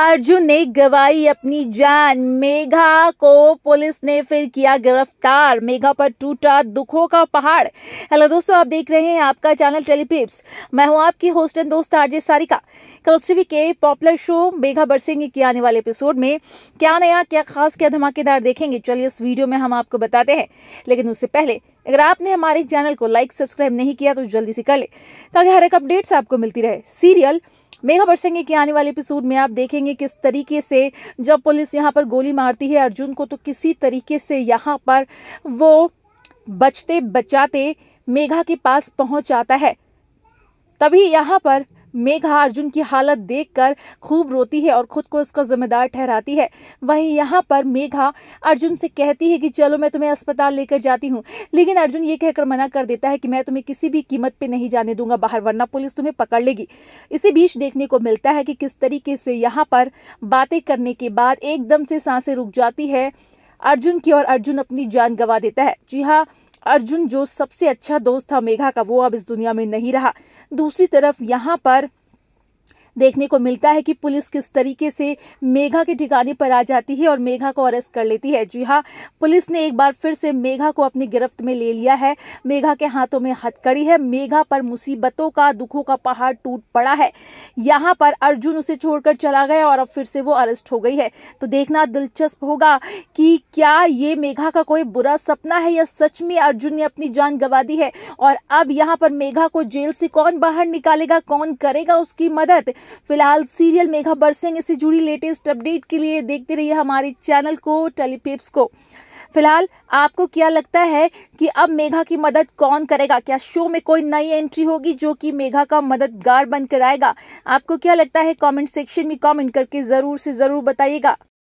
अर्जुन ने गवाई अपनी जान मेघा को पुलिस ने फिर किया गिरफ्तार मेघा पर टूटा दुखों का पहाड़ हेलो दोस्तों आप देख रहे हैं आपका चैनल टेलीपिप्स मैं हूं आपकी होस्ट एंड दोस्त आरजे सारिका कल के पॉपुलर शो मेघा बरसेंगे के आने वाले एपिसोड में क्या नया क्या खास क्या धमाकेदार देखेंगे चलिए इस वीडियो में हम आपको बताते हैं लेकिन उससे पहले अगर आपने हमारे चैनल को लाइक सब्सक्राइब नहीं किया तो जल्दी से कर ले ताकि हर एक अपडेट्स आपको मिलती रहे सीरियल मेघा बरसेंगे के आने वाले एपिसोड में आप देखेंगे किस तरीके से जब पुलिस यहाँ पर गोली मारती है अर्जुन को तो किसी तरीके से यहाँ पर वो बचते बचाते मेघा के पास पहुंच जाता है तभी यहाँ पर मेघा अर्जुन की हालत देखकर खूब रोती है और खुद को उसका जिम्मेदार ठहराती है वहीं यहाँ पर मेघा अर्जुन से कहती है कि चलो मैं तुम्हें अस्पताल लेकर जाती हूँ लेकिन अर्जुन ये कहकर मना कर देता है कि मैं तुम्हें किसी भी कीमत पे नहीं जाने दूंगा बाहर वरना पुलिस तुम्हें पकड़ लेगी इसी बीच देखने को मिलता है कि किस तरीके से यहाँ पर बातें करने के बाद एकदम से सांसें रुक जाती है अर्जुन की और अर्जुन अपनी जान गंवा देता है जी हाँ अर्जुन जो सबसे अच्छा दोस्त था मेघा का वो अब इस दुनिया में नहीं रहा दूसरी तरफ यहाँ पर देखने को मिलता है कि पुलिस किस तरीके से मेघा के ठिकाने पर आ जाती है और मेघा को अरेस्ट कर लेती है जी हाँ पुलिस ने एक बार फिर से मेघा को अपनी गिरफ्त में ले लिया है मेघा के हाथों में हथकड़ी है मेघा पर मुसीबतों का दुखों का पहाड़ टूट पड़ा है यहाँ पर अर्जुन उसे छोड़कर चला गया और अब फिर से वो अरेस्ट हो गई है तो देखना दिलचस्प होगा कि क्या ये मेघा का कोई बुरा सपना है या सच में अर्जुन ने अपनी जान गंवा दी है और अब यहाँ पर मेघा को जेल से कौन बाहर निकालेगा कौन करेगा उसकी मदद फिलहाल सीरियल मेघा बरसिंग इससे जुड़ी लेटेस्ट अपडेट के लिए देखते रहिए हमारे चैनल को टेलीपिप्स को फिलहाल आपको क्या लगता है कि अब मेघा की मदद कौन करेगा क्या शो में कोई नई एंट्री होगी जो कि मेघा का मददगार बनकर आएगा आपको क्या लगता है कमेंट सेक्शन में कमेंट करके जरूर से जरूर बताइएगा